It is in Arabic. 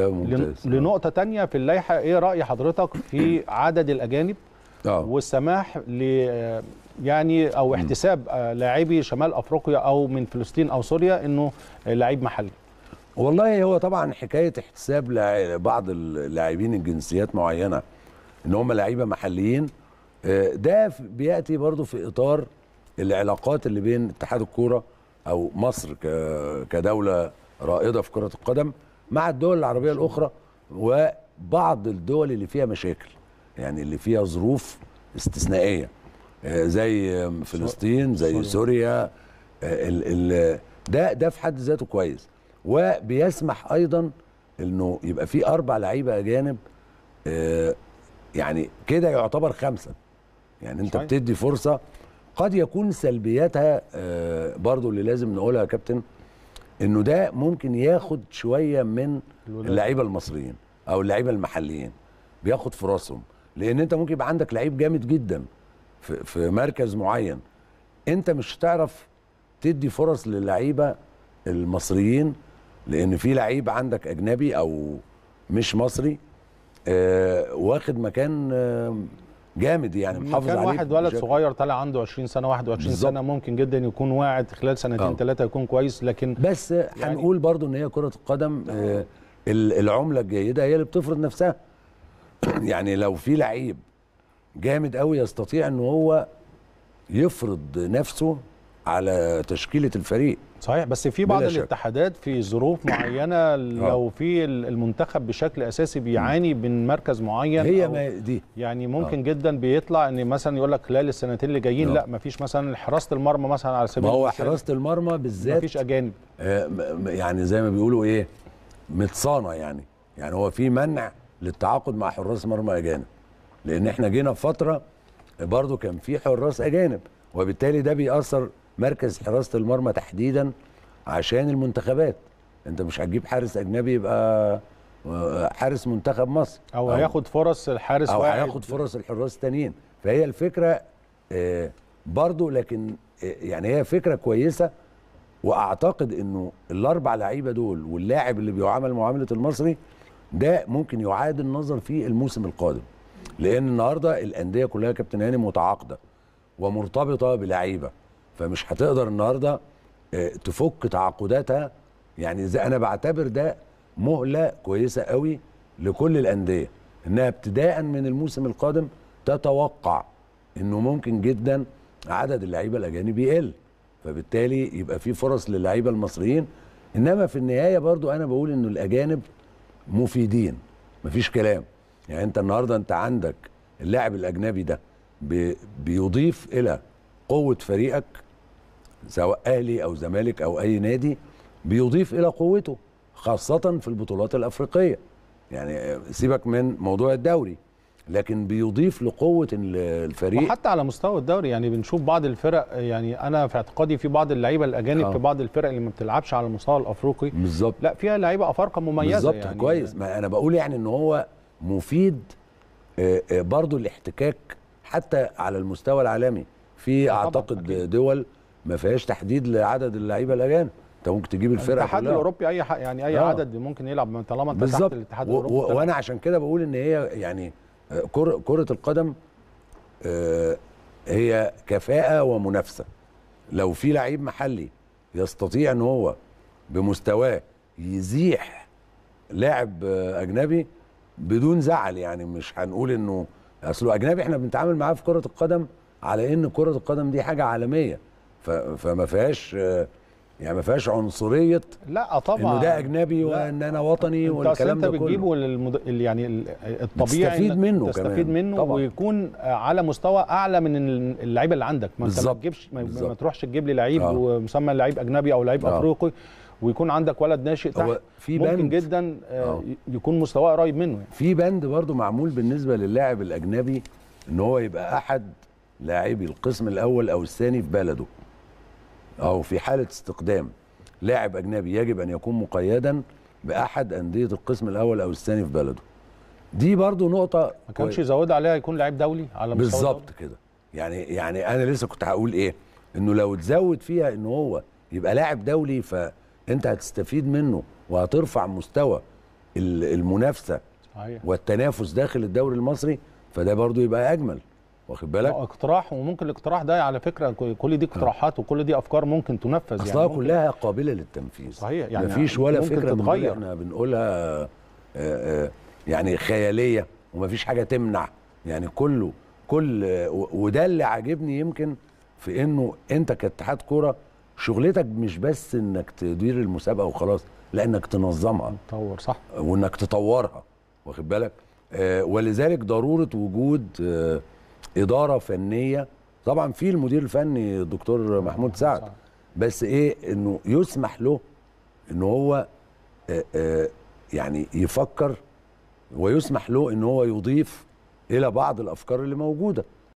ده ممتاز لنقطه تانية في اللائحه ايه راي حضرتك في عدد الاجانب آه. والسماح ل يعني او احتساب آه، لاعبي شمال افريقيا او من فلسطين او سوريا انه لعيب محلي والله هو طبعا حكايه احتساب لبعض اللاعبين الجنسيات معينه ان هم لعيبه محليين آه، ده بياتي برضو في اطار العلاقات اللي بين اتحاد الكوره او مصر كدوله رائده في كره القدم مع الدول العربيه الاخرى وبعض الدول اللي فيها مشاكل يعني اللي فيها ظروف استثنائيه آه، زي فلسطين زي سوريا آه، ده ده في حد ذاته كويس وبيسمح ايضا انه يبقى في اربع لعيبه اجانب آه، يعني كده يعتبر خمسه يعني انت بتدي فرصه قد يكون سلبياتها برضو اللي لازم نقولها يا كابتن انه ده ممكن ياخد شويه من اللعيبه المصريين او اللعيبه المحليين بياخد فرصهم لان انت ممكن يبقى عندك لعيب جامد جدا في, في مركز معين انت مش هتعرف تدي فرص للعيبه المصريين لان في لعيب عندك اجنبي او مش مصري آه واخد مكان آه جامد يعني محافظ كان عليه واحد ولد صغير طالع عنده 20 سنه 21 بالزبط. سنه ممكن جدا يكون واعد خلال سنتين ثلاثه آه. يكون كويس لكن بس يعني هنقول برضو ان هي كره القدم آه العمله الجيده هي اللي بتفرض نفسها يعني لو في لعيب جامد قوي يستطيع ان هو يفرض نفسه على تشكيله الفريق صحيح بس في بعض الاتحادات في ظروف معينه آه. لو في المنتخب بشكل اساسي بيعاني من مركز معين هي ما دي يعني ممكن أوه. جدا بيطلع ان مثلا يقول لك خلال السنتين اللي جايين آه. لا ما فيش مثلا حراسه المرمى مثلا على سبيل ما هو حراسه المرمى بالذات ما فيش اجانب آه، يعني زي ما بيقولوا ايه متصانه يعني يعني هو في منع للتعاقد مع حراس مرمى اجانب لان احنا جينا في فتره برضو كان في حراس اجانب وبالتالي ده بيأثر مركز حراسه المرمى تحديدا عشان المنتخبات انت مش هتجيب حارس اجنبي يبقى آه، حارس منتخب مصر او, أو هياخد فرص الحارس او هياخد فرص الحراس التانيين فهي الفكره آه، برضو لكن آه، يعني هي فكره كويسه واعتقد انه الاربع لعيبه دول واللاعب اللي بيعامل معامله المصري ده ممكن يعاد النظر فيه الموسم القادم لان النهارده الانديه كلها كابتن هاني متعاقده ومرتبطه بلعيبه فمش هتقدر النهارده آه، تفك تعاقداتها يعني زي انا بعتبر ده مهله كويسه قوي لكل الانديه انها ابتداء من الموسم القادم تتوقع انه ممكن جدا عدد اللعيبه الاجانب يقل فبالتالي يبقى في فرص للعيبه المصريين انما في النهايه برضو انا بقول انه الاجانب مفيدين مفيش كلام يعني انت النهارده انت عندك اللاعب الاجنبي ده بيضيف الى قوه فريقك سواء اهلي او زمالك او اي نادي بيضيف الى قوته خاصه في البطولات الافريقيه يعني سيبك من موضوع الدوري لكن بيضيف لقوه الفريق وحتى على مستوى الدوري يعني بنشوف بعض الفرق يعني انا في اعتقادي في بعض اللعيبه الاجانب آه. في بعض الفرق اللي ما بتلعبش على المستوى الافريقي بالظبط لا فيها لعيبه افارقه مميزه بالظبط يعني كويس ما انا بقول يعني ان هو مفيد آه، آه، برضه الاحتكاك حتى على المستوى العالمي في اعتقد دول ما فيهاش تحديد لعدد اللعيبه الاجانب انت ممكن تجيب الفرقه الاتحاد الاوروبي اي حق يعني اي آه. عدد ممكن يلعب طالما انت تحت الاتحاد الاوروبي وانا عشان كده بقول ان هي يعني آه، كرة, كرة القدم آه، هي كفاءة ومنافسة لو في لعيب محلي يستطيع ان هو بمستواه يزيح لاعب آه، اجنبي بدون زعل يعني مش هنقول انه اصله اجنبي احنا بنتعامل معاه في كرة القدم على ان كرة القدم دي حاجة عالمية فما فيهاش يعني ما فيهاش عنصريه لا طبعا انه ده اجنبي وان انا وطني والكلام ده كله انت بتجيبه للمد... يعني الطبيعي تستفيد منه تستفيد كمان. منه طبعا. ويكون على مستوى اعلى من اللعيبه اللي عندك ما بالزبط. انت ما تجيبش ما, ما تروحش تجيب لي لعيب آه. ومسمى لعيب اجنبي او لعيب آه. افريقي ويكون عندك ولد ناشئ تحت في ممكن بند. جدا آه،, آه. يكون مستواه قريب منه يعني. في بند برضه معمول بالنسبه للاعب الاجنبي ان هو يبقى احد لاعبي القسم الاول او الثاني في بلده أو في حالة استقدام لاعب أجنبي يجب أن يكون مقيدا بأحد أندية القسم الأول أو الثاني في بلده دي برضو نقطة ما كانش يزود عليها يكون لعيب دولي على بالظبط كده يعني يعني أنا لسه كنت هقول إيه إنه لو تزود فيها إن هو يبقى لاعب دولي فأنت هتستفيد منه وهترفع مستوى المنافسة صحيح. والتنافس داخل الدوري المصري فده برضو يبقى أجمل واخد بالك آه، اقتراح وممكن الاقتراح ده على فكره كل دي اقتراحات آه. وكل دي افكار ممكن تنفذ اصلها يعني كلها قابله للتنفيذ صحيح يعني مفيش ولا فكره تتغير احنا بنقولها آه، يعني خياليه ومفيش حاجه تمنع يعني كله كل وده اللي عاجبني يمكن في انه انت كاتحاد كوره شغلتك مش بس انك تدير المسابقه وخلاص لا انك تنظمها تطور صح وانك تطورها واخد بالك ولذلك ضروره وجود اداره فنيه طبعا في المدير الفني الدكتور محمود سعد بس ايه انه يسمح له ان هو آه، آه، يعني يفكر ويسمح له ان هو يضيف الى بعض الافكار اللي موجوده